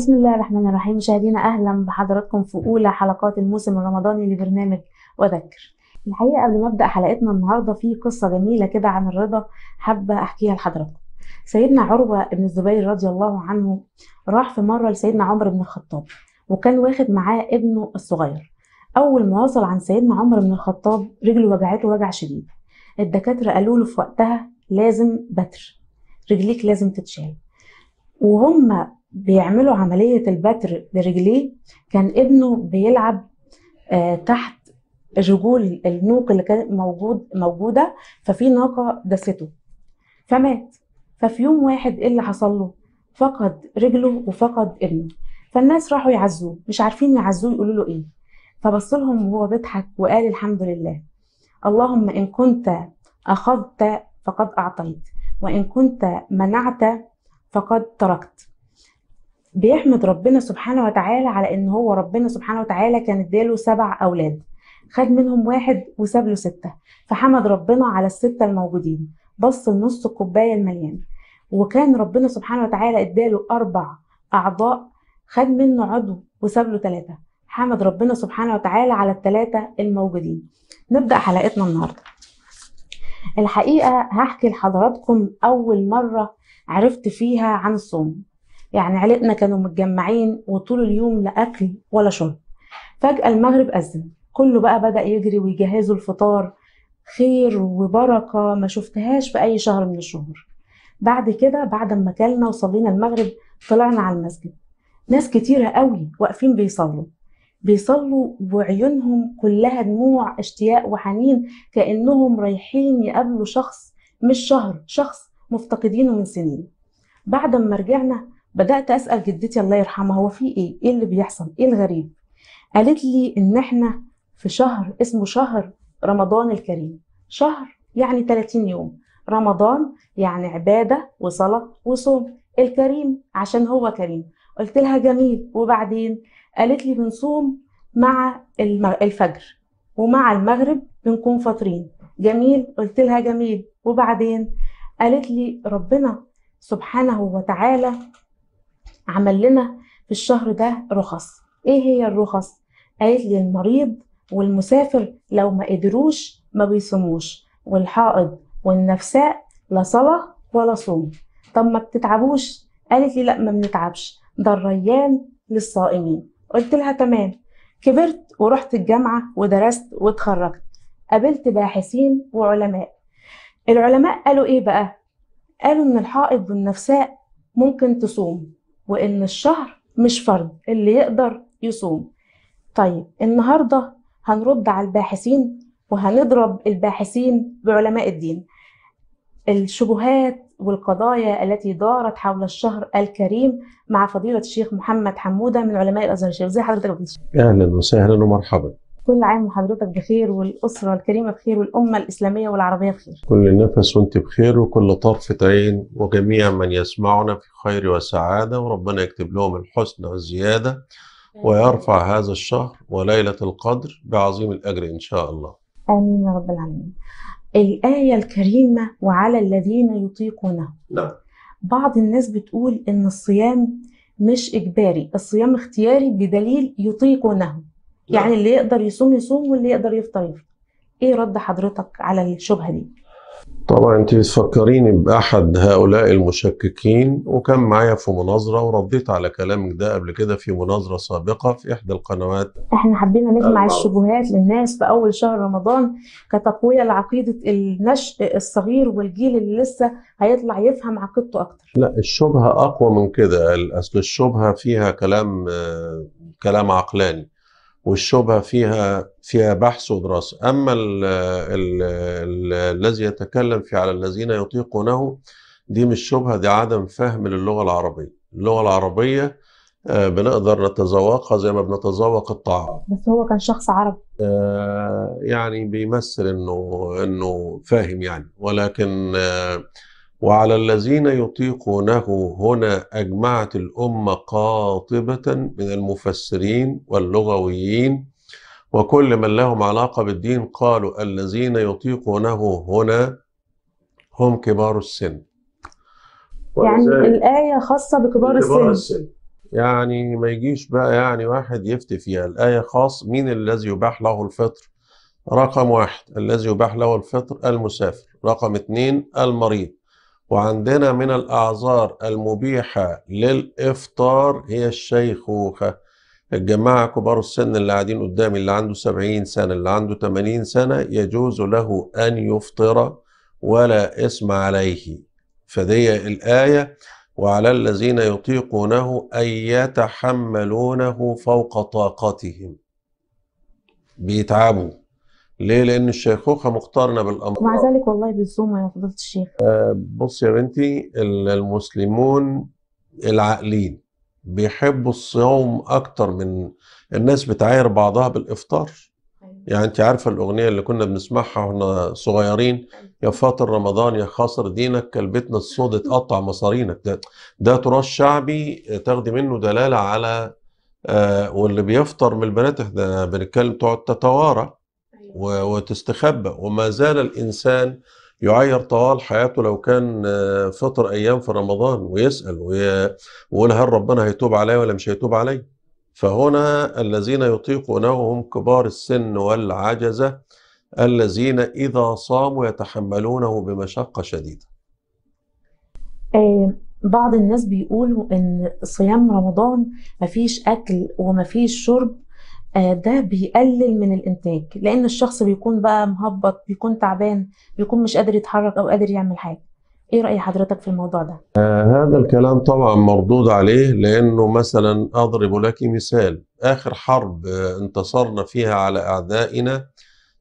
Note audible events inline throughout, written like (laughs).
بسم الله الرحمن الرحيم مشاهدينا اهلا بحضراتكم في اولى حلقات الموسم الرمضاني لبرنامج وذكر الحقيقه قبل ما ابدا حلقتنا النهارده في قصه جميله كده عن الرضا حابه احكيها لحضراتكم سيدنا عروه بن الزبير رضي الله عنه راح في مره لسيدنا عمر بن الخطاب وكان واخد معاه ابنه الصغير اول ما وصل عن سيدنا عمر بن الخطاب رجله وجعته وجع شديد الدكاتره قالوا له في وقتها لازم بتر رجليك لازم تتشال وهم بيعملوا عملية البتر برجليه كان ابنه بيلعب آه، تحت رجول النوق اللي كانت موجود موجودة ففي ناقة دسته فمات ففي يوم واحد ايه اللي حصل له؟ فقد رجله وفقد ابنه فالناس راحوا يعزوه مش عارفين يعزوه يقولوا له ايه فبص لهم وهو بيضحك وقال الحمد لله اللهم ان كنت اخذت فقد اعطيت وان كنت منعت فقد تركت بيحمد ربنا سبحانه وتعالى على ان هو ربنا سبحانه وتعالى كان اداله سبع اولاد خد منهم واحد وساب له سته فحمد ربنا على السته الموجودين بص لنص الكوبايه المليانه وكان ربنا سبحانه وتعالى اداله اربع اعضاء خد منه عضو وساب له ثلاثه حمد ربنا سبحانه وتعالى على الثلاثه الموجودين نبدا حلقتنا النهارده الحقيقه هحكي لحضراتكم اول مره عرفت فيها عن الصوم يعني عيلتنا كانوا متجمعين وطول اليوم لا اكل ولا شرب فجاه المغرب اذن كله بقى بدا يجري ويجهزوا الفطار خير وبركه ما شفتهاش في اي شهر من الشهور بعد كده بعد ما كلنا وصلينا المغرب طلعنا على المسجد ناس كتيره قوي واقفين بيصلوا بيصلوا وعيونهم كلها دموع اشتياق وحنين كانهم رايحين يقابلوا شخص مش شهر شخص مفتقدينه من سنين بعد ما رجعنا بدات اسال جدتي الله يرحمها هو في ايه ايه اللي بيحصل ايه الغريب قالت لي ان احنا في شهر اسمه شهر رمضان الكريم شهر يعني 30 يوم رمضان يعني عباده وصلاه وصوم الكريم عشان هو كريم قلت لها جميل وبعدين قالت لي بنصوم مع الفجر ومع المغرب بنكون فاطرين جميل قلت لها جميل وبعدين قالت لي ربنا سبحانه وتعالى عمل لنا في الشهر ده رخص ايه هي الرخص قالت لي المريض والمسافر لو ما قدروش ما بيصوموش والحائض والنفساء لا صلاة ولا صوم طب ما بتتعبوش قالت لي لا ما بنتعبش ده الريان للصائمين قلت لها تمام كبرت ورحت الجامعة ودرست واتخرجت قابلت باحثين وعلماء العلماء قالوا ايه بقى قالوا ان الحائض والنفساء ممكن تصوم وإن الشهر مش فرض اللي يقدر يصوم طيب النهاردة هنرد على الباحثين وهنضرب الباحثين بعلماء الدين الشبهات والقضايا التي دارت حول الشهر الكريم مع فضيلة الشيخ محمد حمودة من علماء الأزهر الشيخ زي حضرتك يا أهلا وسهلا ومرحبا كل عام وحضرتك بخير والأسرة الكريمة بخير والأمة الإسلامية والعربية بخير كل نفس وانت بخير وكل طرفة عين وجميع من يسمعنا في خير وسعادة وربنا يكتب لهم الحسن والزيادة ويرفع هذا الشهر وليلة القدر بعظيم الأجر إن شاء الله آمين يا رب العالمين الآية الكريمة وعلى الذين يطيقونه نعم بعض الناس بتقول إن الصيام مش إجباري الصيام اختياري بدليل يطيقونه يعني اللي يقدر يصوم يصوم واللي يقدر يفطر يفطر ايه رد حضرتك على الشبهه دي طبعا انت بتفكريني باحد هؤلاء المشككين وكان معايا في مناظره ورديت على كلامك ده قبل كده في مناظره سابقه في احدى القنوات احنا حبينا نجمع الشبهات للناس في اول شهر رمضان كتقويه لعقيده النشء الصغير والجيل اللي لسه هيطلع يفهم عقيدته اكتر لا الشبهه اقوى من كده اصل الشبهه فيها كلام آه، كلام عقلاني والشبهه فيها فيها بحث ودراسه اما الذي يتكلم في على الذين يطيقونه دي مش شبهه دي عدم فهم للغه العربيه اللغه العربيه آه، بنقدر نتذوقها زي ما بنتذوق الطعام بس هو كان شخص عربي آه، يعني بيمثل انه انه فاهم يعني ولكن آه، وعلى الذين يطيقونه هنا أجمعت الأمة قاطبة من المفسرين واللغويين وكل من لهم علاقة بالدين قالوا الذين يطيقونه هنا هم كبار السن يعني الآية خاصة بكبار السن. السن يعني ما يجيش بقى يعني واحد يفتي فيها الآية خاص مين الذي يباح له الفطر رقم واحد الذي يباح له الفطر المسافر رقم اثنين المريض وعندنا من الأعذار المبيحة للإفطار هي الشيخوخة الجماعة كبار السن اللي قاعدين قدامي اللي عنده سبعين سنة اللي عنده تمانين سنة يجوز له أن يفطر ولا اسم عليه فدي الآية وعلى الذين يطيقونه أن يتحملونه فوق طاقتهم بيتعبوا ليه؟ لأن الشيخوخة مقترنة بالأمراض ومع ذلك والله بالزومة يا فضيلة الشيخ آه بص يا بنتي المسلمون العاقلين بيحبوا الصوم أكتر من الناس بتعاير بعضها بالإفطار أيوة. يعني أنت عارفة الأغنية اللي كنا بنسمعها وإحنا صغيرين يا فاطر رمضان يا خاسر دينك كلبتنا الصود تقطع مصارينك ده ده تراث شعبي تاخدي منه دلالة على آه واللي بيفطر من البنات احنا بنتكلم تقعد تتوارى وتستخبى وما زال الإنسان يعير طوال حياته لو كان آه، فطر أيام في رمضان ويسأل ويقول هل ربنا هيتوب علي ولا مش هيتوب علي فهنا الذين يطيقونه هم كبار السن والعجزة الذين إذا صاموا يتحملونه بمشقة شديدة آه، بعض الناس بيقولوا ان صيام رمضان مفيش اكل ومفيش شرب آه، ده بيقلل من الانتاج لان الشخص بيكون بقى مهبط بيكون تعبان بيكون مش قادر يتحرك او قادر يعمل حاجه ايه راي حضرتك في الموضوع ده آه هذا الكلام طبعا مردود عليه لانه مثلا اضرب لك مثال اخر حرب آه، انتصرنا فيها على اعدائنا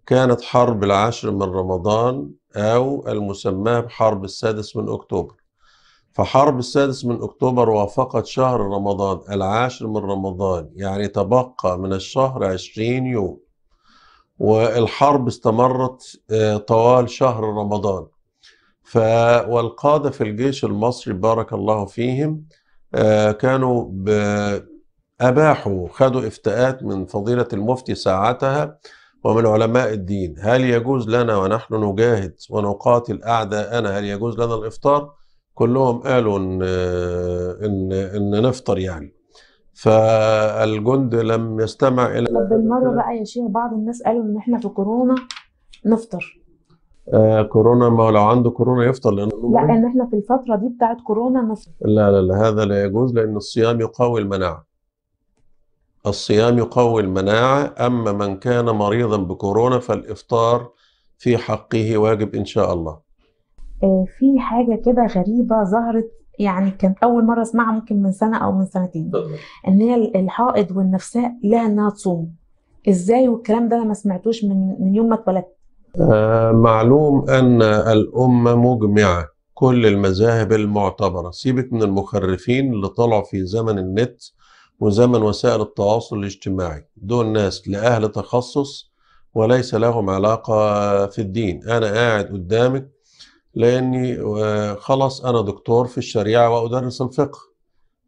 كانت حرب العاشر من رمضان او المسماه بحرب السادس من اكتوبر فحرب السادس من أكتوبر وافقت شهر رمضان العاشر من رمضان يعني تبقى من الشهر عشرين يوم والحرب استمرت آه، طوال شهر رمضان ف والقادة في الجيش المصري بارك الله فيهم آه، كانوا أباحوا خدوا إفتاءات من فضيلة المفتي ساعتها ومن علماء الدين هل يجوز لنا ونحن نجاهد ونقاتل أعداءنا هل يجوز لنا الإفطار كلهم قالوا ان ان ان نفطر يعني فالجند لم يستمع الى طب بالمره بقى يا شيخ بعض الناس قالوا ان احنا في كورونا نفطر آه كورونا ما لو عنده كورونا يفطر لانه لا ان احنا في الفتره دي بتاعت كورونا نفطر لا لا لا هذا لا يجوز لان الصيام يقوي المناعه الصيام يقوي المناعه اما من كان مريضا بكورونا فالافطار في حقه واجب ان شاء الله آه، في حاجه كده غريبه ظهرت يعني كان اول مره اسمعها ممكن من سنه او من سنتين ان هي الحائض والنفساء لها انها تصوم ازاي والكلام ده انا ما سمعتوش من من يوم ما اتولدت آه معلوم ان الامه مجمعه كل المذاهب المعتبره سيبك من المخرفين اللي طلعوا في زمن النت وزمن وسائل التواصل الاجتماعي دول ناس لاهل تخصص وليس لهم علاقه في الدين انا قاعد قدامك لاني آه، خلاص انا دكتور في الشريعه وادرس الفقه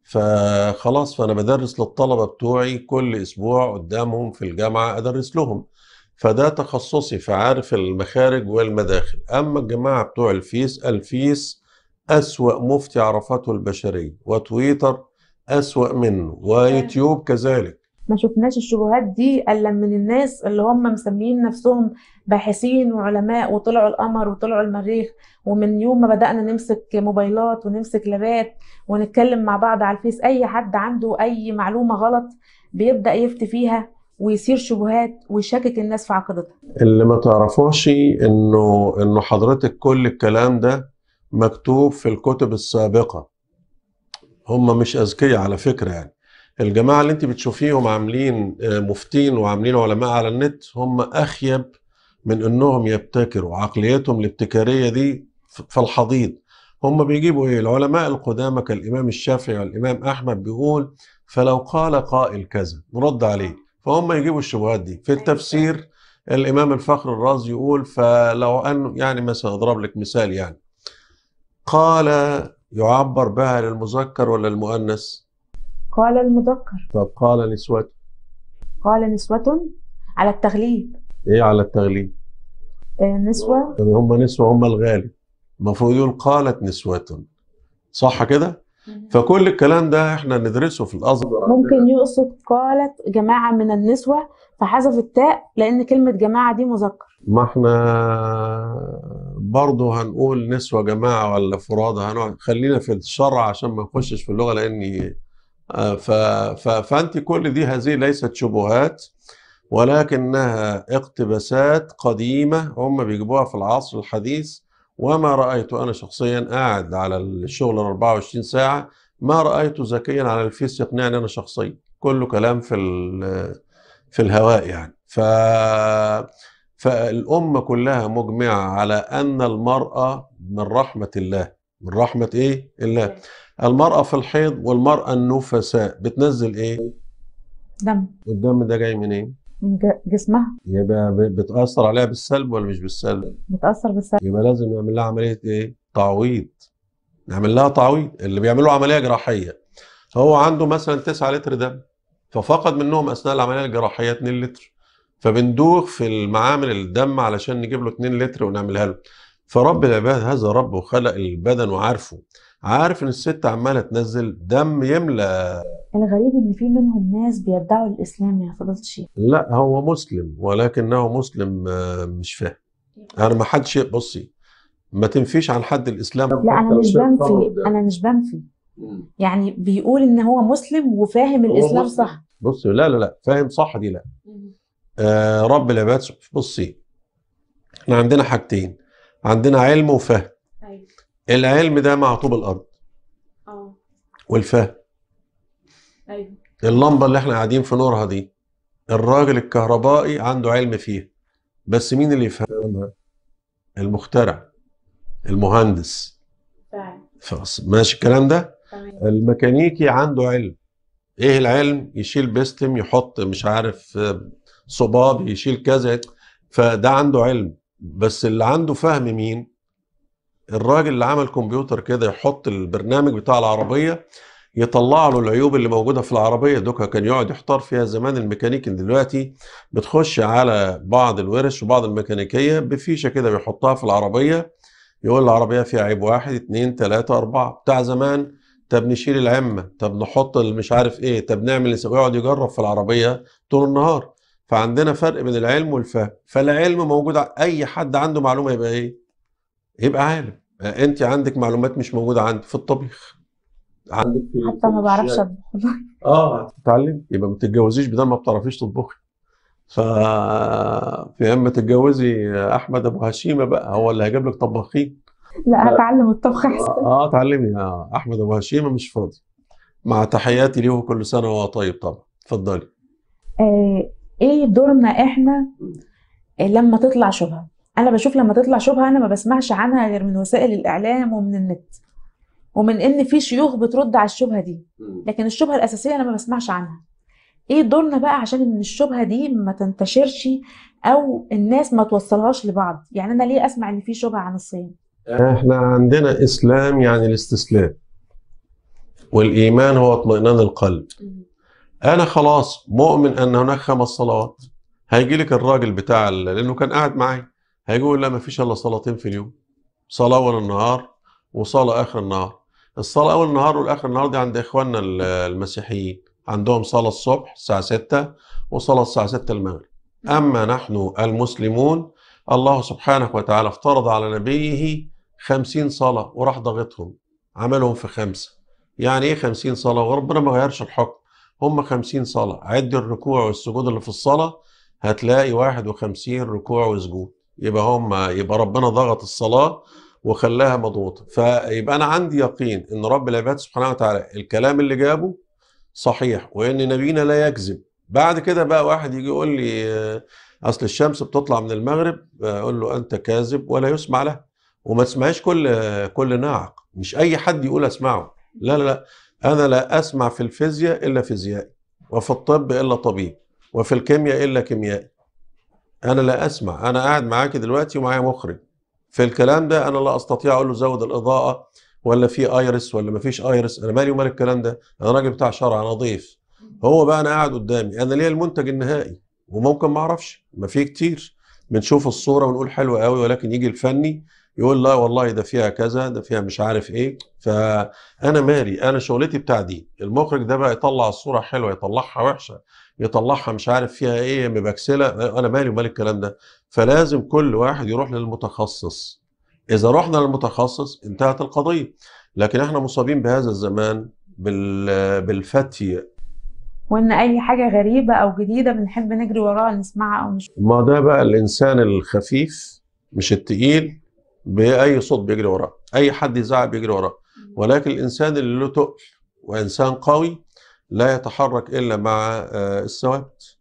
فخلاص فانا بدرس للطلبه بتوعي كل اسبوع قدامهم في الجامعه ادرس لهم فده تخصصي فعارف المخارج والمداخل اما الجماعه بتوع الفيس الفيس اسوا مفتي عرفته البشريه وتويتر اسوا منه ويوتيوب كذلك ما شفناش الشبهات دي الا من الناس اللي هم مسميين نفسهم باحثين وعلماء وطلعوا القمر وطلعوا المريخ ومن يوم ما بدانا نمسك موبايلات ونمسك لابات ونتكلم مع بعض على الفيس اي حد عنده اي معلومه غلط بيبدا يفتي فيها ويثير شبهات ويشكك الناس في عقيدتها اللي ما تعرفوش انه انه حضرتك كل الكلام ده مكتوب في الكتب السابقه هم مش اذكياء على فكره يعني الجماعه اللي انت بتشوفيهم عاملين آه، مفتين وعاملين علماء على النت هم اخيب من انهم يبتكروا عقليتهم الابتكاريه دي في الحضيض هم بيجيبوا ايه العلماء القدامى كالامام الشافعي والامام احمد بيقول فلو قال قائل كذا نرد عليه فهم يجيبوا الشبهات دي في أيوة. التفسير الامام الفخر الرازي يقول فلو ان يعني مثلا اضرب لك مثال يعني قال يعبر بها للمذكر ولا المؤنث قال المذكر طب قال نسوة قال نسوة على التغليب ايه على التغليب؟ آه نسوة هم نسوة هم الغالب المفروض يقول قالت نسوة صح كده؟ فكل الكلام ده احنا ندرسه في الازهر ممكن يقصد قالت جماعه من النسوه فحذف التاء لان كلمه جماعه دي مذكر ما احنا برضه هنقول نسوه جماعه ولا فراده هنقعد خلينا في الشرع عشان ما نخشش في اللغه لاني آه، فأنت كل دي هذه ليست شبهات ولكنها اقتباسات قديمة هم بيجيبوها في العصر الحديث وما رأيت أنا شخصيا قاعد على الشغل 24 ساعة ما رأيت ذكيا على الفيس يقنعني أنا شخصيا كله كلام في في الهواء يعني ف فالأمة كلها مجمعة على أن المرأة من رحمة الله من رحمة إيه؟ الله إيه. المرأة في الحيض والمرأة النفساء بتنزل ايه؟ دم والدم ده جاي منين؟ إيه؟ من جسمها يبقى بتأثر عليها بالسلب ولا مش بالسلب؟ بتأثر بالسلب يبقى لازم نعمل لها عملية ايه؟ تعويض نعمل لها تعويض اللي بيعملوا عملية جراحية هو عنده مثلا 9 لتر دم ففقد منهم اثناء العملية الجراحية 2 لتر فبندوخ في المعامل الدم علشان نجيب له 2 لتر ونعملها له فرب العباد هذا رب وخلق البدن وعارفه عارف ان الست عماله تنزل دم يملى الغريب ان في منهم ناس بيدعوا الاسلام يا فضيله الشيخ لا هو مسلم ولكنه مسلم آه، مش فاهم انا ما حدش بصي ما تنفيش عن حد الاسلام لا انا مش بنفي انا مش بنفي يعني بيقول ان هو مسلم وفاهم الاسلام مسلم. صح بصي لا لا لا فاهم صح دي لا آه رب العباد بصي احنا عندنا حاجتين عندنا علم وفهم العلم ده مع طوب الارض اه والفهم ايوه اللمبه اللي احنا قاعدين في نورها دي الراجل الكهربائي عنده علم فيها بس مين اللي يفهمها المخترع المهندس فعلا ماشي الكلام ده فعلا. الميكانيكي عنده علم ايه العلم يشيل بيستم يحط مش عارف صباب يشيل كذا فده عنده علم بس اللي عنده فهم مين الراجل اللي عمل كمبيوتر كده يحط البرنامج بتاع العربيه يطلع له العيوب اللي موجوده في العربيه دوكا كان يقعد يحتار فيها زمان الميكانيكي دلوقتي بتخش على بعض الورش وبعض الميكانيكيه بفيشه كده بيحطها في العربيه يقول العربيه فيها عيب واحد اتنين تلاته اربعه بتاع زمان طب نشيل العمه طب نحط مش عارف ايه طب نعمل إيه؟ يقعد يجرب في العربيه طول النهار فعندنا فرق بين العلم والفهم فالعلم موجود اي حد عنده معلومه يبقى ايه يبقى عالم آه، انت عندك معلومات مش موجوده عندي في الطبيخ عندك في حتى ما بعرفش اطبخ (laughs) اه تتعلم يبقى ما تتجوزيش بدل ما بتعرفيش تطبخي ف في اما تتجوزي احمد ابو هشيمه بقى هو اللي هيجيب لك طباخين لا هتعلم الطبخ احسن اه, آه، اتعلمي آه احمد ابو هشيمه مش فاضي مع تحياتي ليه كل سنه وهو طيب طبعا اتفضلي آه ايه دورنا احنا لما تطلع شبهه انا بشوف لما تطلع شبهه انا ما بسمعش عنها غير من وسائل الاعلام ومن النت ومن ان في شيوخ بترد على الشبهه دي لكن الشبهه الاساسيه انا ما بسمعش عنها ايه دورنا بقى عشان ان الشبهه دي ما تنتشرش او الناس ما توصلهاش لبعض يعني انا ليه اسمع ان في شبهه عن الصيام احنا عندنا اسلام يعني الاستسلام والايمان هو اطمئنان القلب انا خلاص مؤمن ان هناك خمس صلوات هيجي لك الراجل بتاع لانه كان قاعد معايا هيجي يقول لا ما فيش الا صلاتين في اليوم صلاه اول النهار وصلاه اخر النهار الصلاه اول النهار والاخر النهار دي عند اخواننا المسيحيين عندهم صلاه الصبح الساعه 6 وصلاه الساعه 6 المغرب اما نحن المسلمون الله سبحانه وتعالى افترض على نبيه خمسين صلاة وراح ضاغطهم عملهم في خمسة يعني ايه خمسين صلاة وربنا ما غيرش الحكم هم خمسين صلاة عد الركوع والسجود اللي في الصلاة هتلاقي واحد وخمسين ركوع وسجود يبقى هم يبقى ربنا ضغط الصلاه وخلاها مضغوطه فيبقى انا عندي يقين ان رب العباد سبحانه وتعالى الكلام اللي جابه صحيح وان نبينا لا يكذب بعد كده بقى واحد يجي يقول لي اصل الشمس بتطلع من المغرب اقول له انت كاذب ولا يسمع له وما تسمعيش كل كل ناعق مش اي حد يقول اسمعه لا لا لا انا لا اسمع في الفيزياء الا فيزيائي وفي الطب الا طبيب وفي الكيمياء الا كيميائي انا لا اسمع انا قاعد معاك دلوقتي ومعايا مخرج في الكلام ده انا لا استطيع اقول له زود الاضاءه ولا في ايرس ولا ما فيش ايرس انا مالي ومال الكلام ده انا راجل بتاع شرع انا ضيف هو بقى انا قاعد قدامي انا ليا المنتج النهائي وممكن ما اعرفش ما في كتير بنشوف الصوره ونقول حلوه قوي ولكن يجي الفني يقول لا والله ده فيها كذا ده فيها مش عارف ايه فانا مالي انا شغلتي بتاع دي المخرج ده بقى يطلع الصوره حلوه يطلعها وحشه يطلعها مش عارف فيها ايه مبكسله انا مالي ومال الكلام ده فلازم كل واحد يروح للمتخصص اذا رحنا للمتخصص انتهت القضيه لكن احنا مصابين بهذا الزمان بالفتي وان اي حاجه غريبه او جديده بنحب نجري وراها نسمعها او نشوفها ما ده بقى الانسان الخفيف مش التقيل باي صوت بيجري وراه اي حد يزعق بيجري وراه ولكن الانسان اللي له تقل وانسان قوي لا يتحرك الا مع آه، الثوابت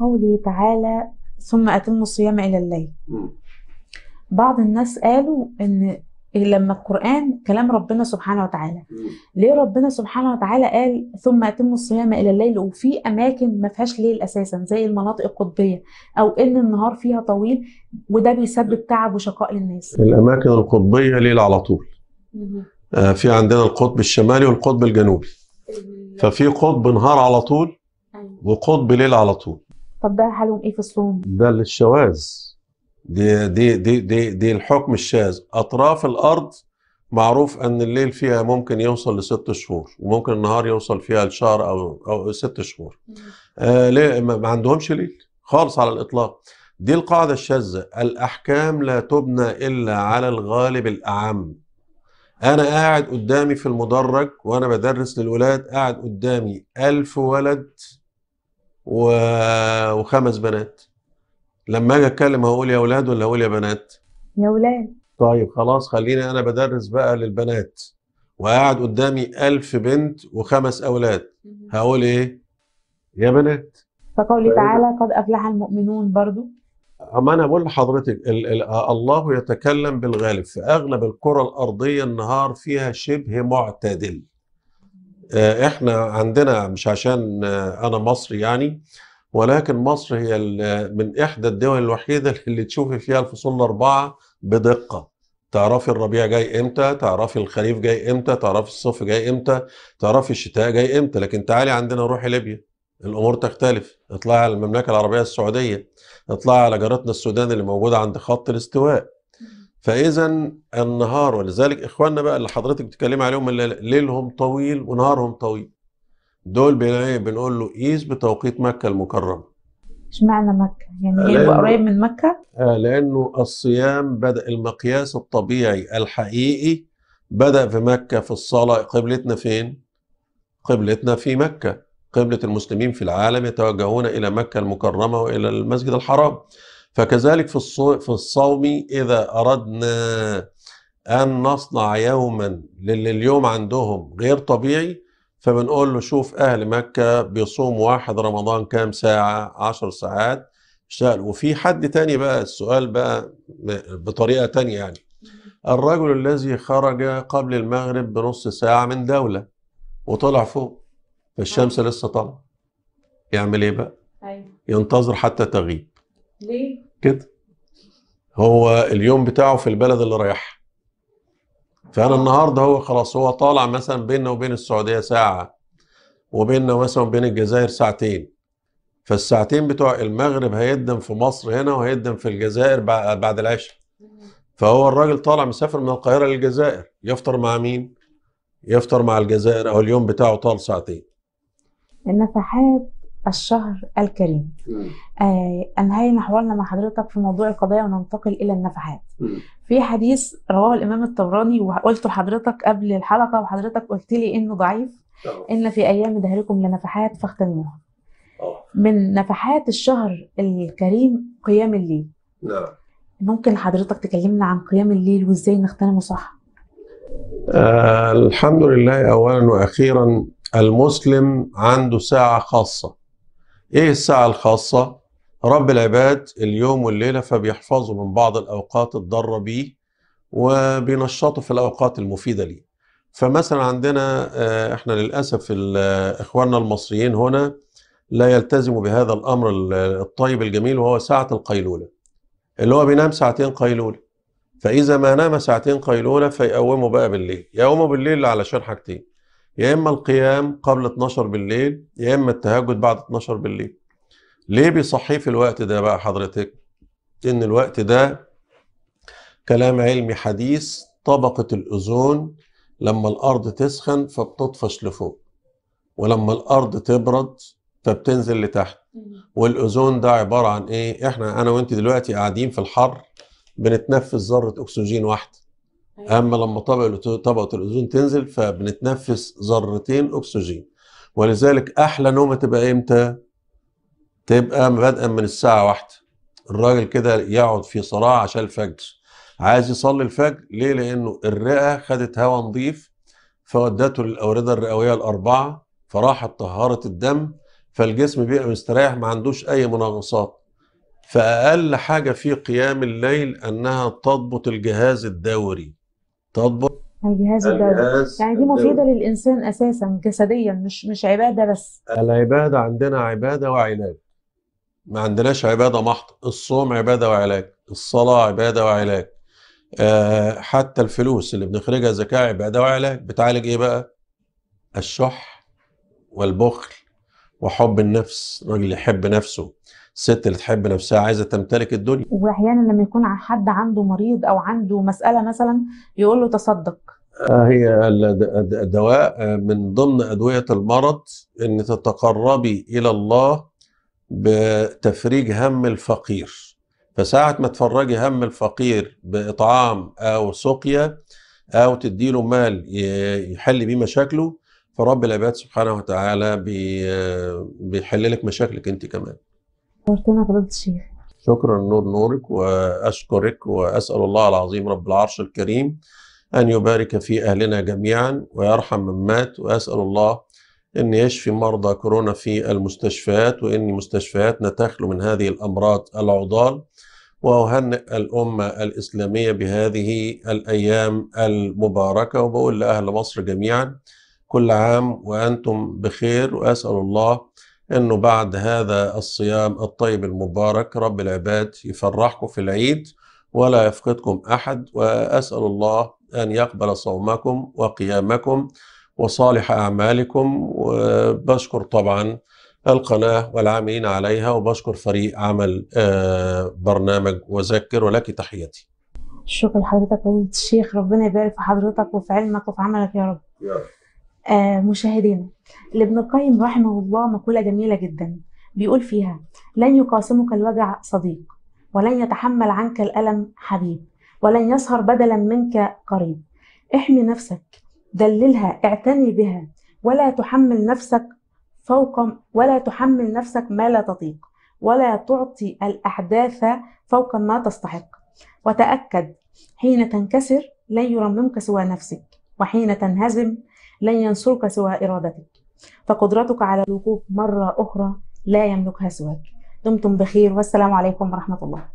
قوله تعالى ثم اتم الصيام الى الليل بعض الناس قالوا ان إيه، لما القرآن كلام ربنا سبحانه وتعالى ليه ربنا سبحانه وتعالى قال ثم أتم الصيام إلى الليل وفي أماكن ما فيهاش ليل أساسا زي المناطق القطبية أو إن النهار فيها طويل وده بيسبب تعب وشقاء للناس الأماكن القطبية ليل على طول آه في عندنا القطب الشمالي والقطب الجنوبي ففي قطب نهار على طول أيوة. وقطب ليل على طول طب ده حالهم ايه في الصوم؟ ده للشواذ دي, دي, دي, دي, دي الحكم الشاذ أطراف الأرض معروف أن الليل فيها ممكن يوصل لست شهور وممكن النهار يوصل فيها لشهر أو, أو ست شهور آه ليه ما عندهمش ليل خالص على الإطلاق دي القاعدة الشاذة الأحكام لا تبنى إلا على الغالب الأعم أنا قاعد قدامي في المدرج وأنا بدرس للولاد قاعد قدامي ألف ولد و... وخمس بنات لما اجي اتكلم هقول يا اولاد ولا هقول يا بنات يا اولاد طيب خلاص خليني انا بدرس بقى للبنات وقاعد قدامي ألف بنت وخمس اولاد هقول ايه يا بنات فقولي طيب. تعالى قد افلح المؤمنون برضو اما انا بقول لحضرتك الـ الـ آه، الله يتكلم بالغالب في اغلب الكره الارضيه النهار فيها شبه معتدل آه، احنا عندنا مش عشان آه، انا مصري يعني ولكن مصر هي من إحدى الدول الوحيدة (laughs) اللي تشوفي فيها الفصول الأربعة بدقة تعرفي الربيع جاي امتى تعرفي الخريف جاي امتى تعرفي الصيف جاي امتى تعرفي الشتاء جاي امتى لكن تعالي عندنا روحي ليبيا الامور تختلف اطلعي على المملكه العربيه السعوديه اطلعي على جارتنا السودان اللي موجوده عند خط الاستواء فاذا النهار ولذلك اخواننا بقى اللي حضرتك بتتكلمي عليهم اللي ليلهم طويل ونهارهم طويل دول بنقول له قيس بتوقيت مكة المكرمة اشمعنى مكة؟ يعني هيبقى قريب من مكة؟ آه لأنه الصيام بدأ المقياس الطبيعي الحقيقي بدأ في مكة في الصلاة قبلتنا فين؟ قبلتنا في مكة قبلة المسلمين في العالم يتوجهون إلى مكة المكرمة وإلى المسجد الحرام فكذلك في في الصوم إذا أردنا أن نصنع يوما للي اليوم عندهم غير طبيعي فبنقول له شوف أهل مكة بيصوم واحد رمضان كام ساعة عشر ساعات شال وفي حد تاني بقى السؤال بقى بطريقة تانية يعني الرجل الذي خرج قبل المغرب بنص ساعة من دولة وطلع فوق فالشمس نعم. لسه طالعة يعمل ايه بقى؟ أيوة. ينتظر حتى تغيب ليه؟ كده هو اليوم بتاعه في البلد اللي رايحها فانا النهارده هو خلاص هو طالع مثلا بيننا وبين السعوديه ساعه وبيننا مثلا وبين الجزائر ساعتين فالساعتين بتوع المغرب هيقدم في مصر هنا وهيقدم في الجزائر بعد العشاء فهو الراجل طالع مسافر من القاهره للجزائر يفطر مع مين يفطر مع الجزائر او اليوم بتاعه طال ساعتين النفحات الشهر الكريم آه أنهينا حوارنا مع حضرتك في موضوع القضايا وننتقل إلى النفحات مم. في حديث رواه الإمام الطبراني وقلته لحضرتك قبل الحلقة وحضرتك قلت لي إنه ضعيف أوه. إن في أيام دهركم لنفحات فاغتنموها آه. من نفحات الشهر الكريم قيام الليل نعم ممكن حضرتك تكلمنا عن قيام الليل وإزاي نغتنمه صح آه الحمد لله أولا وأخيرا المسلم عنده ساعة خاصة ايه الساعة الخاصة رب العباد اليوم والليلة فبيحفظه من بعض الأوقات الضارة بيه وبينشطه في الأوقات المفيدة ليه فمثلا عندنا آه، احنا للأسف آه، إخواننا المصريين هنا لا يلتزموا بهذا الأمر آه، الطيب الجميل وهو ساعة القيلولة اللي هو بينام ساعتين قيلولة فإذا ما نام ساعتين قيلولة فيقومه بقى بالليل يقومه بالليل علشان حاجتين يا اما القيام قبل 12 بالليل يا اما التهجد بعد 12 بالليل ليه بيصحيه في الوقت ده بقى حضرتك ان الوقت ده كلام علمي حديث طبقة الأوزون لما الأرض تسخن فبتطفش لفوق ولما الأرض تبرد فبتنزل لتحت والأوزون ده عبارة عن إيه؟ إحنا أنا وأنت دلوقتي قاعدين في الحر بنتنفس ذرة أكسجين واحدة أيوة. اما لما طبقه طبقه الاوزون تنزل فبنتنفس ذرتين اكسجين ولذلك احلى نومه تبقى امتى تبقى بادئا من الساعه واحدة الراجل كده يقعد في صلاه عشان الفجر عايز يصلي الفجر ليه لانه الرئه خدت هواء نظيف فودته للاورده الرئويه الاربعه فراحت طهرت الدم فالجسم بيبقى مستريح ما عندوش اي مناغصات فاقل حاجه في قيام الليل انها تضبط الجهاز الدوري تطبخ الجهاز الدوري يعني دي مفيده الدولة. للانسان اساسا جسديا مش مش عباده بس العباده عندنا عباده وعلاج ما عندناش عباده محض الصوم عباده وعلاج الصلاه عباده وعلاج آه حتى الفلوس اللي بنخرجها زكاه عباده وعلاج بتعالج ايه بقى الشح والبخل وحب النفس راجل يحب نفسه الست اللي تحب نفسها عايزه تمتلك الدنيا واحيانا لما يكون حد عنده مريض او عنده مساله مثلا يقول له تصدق آه، هي الدواء آه، من ضمن ادويه المرض ان تتقربي الى الله بتفريج هم الفقير فساعة ما تفرجي هم الفقير بإطعام أو سقيا أو تديله مال يحل بيه مشاكله فرب العباد سبحانه وتعالى آه، بيحل لك مشاكلك أنت كمان نورتنا فضيلة الشيخ شكرا نور نورك وأشكرك وأسأل الله العظيم رب العرش الكريم أن يبارك في أهلنا جميعا ويرحم من مات وأسأل الله أن يشفي مرضى كورونا في المستشفيات وأن مستشفياتنا تخلو من هذه الأمراض العضال وأهنئ الأمة الإسلامية بهذه الأيام المباركة وبقول لأهل مصر جميعا كل عام وأنتم بخير وأسأل الله انه بعد هذا الصيام الطيب المبارك رب العباد يفرحكم في العيد ولا يفقدكم احد واسال الله ان يقبل صومكم وقيامكم وصالح اعمالكم وبشكر طبعا القناه والعاملين عليها وبشكر فريق عمل آه، برنامج وذكر ولك تحياتي شكرا لحضرتك يا الشيخ ربنا يبارك في حضرتك وفي علمك وفي عملك يا رب يا رب آه، مشاهدينا لابن القيم رحمه الله مقولة جميلة جدا بيقول فيها لن يقاسمك الوجع صديق ولن يتحمل عنك الألم حبيب ولن يسهر بدلا منك قريب احمي نفسك دللها اعتني بها ولا تحمل نفسك فوق ولا تحمل نفسك ما لا تطيق ولا تعطي الأحداث فوق ما تستحق وتأكد حين تنكسر لن يرممك سوى نفسك وحين تنهزم لن ينصرك سوى إرادتك فقدرتك على الوقوف مرة أخرى لا يملكها سواك دمتم بخير والسلام عليكم ورحمة الله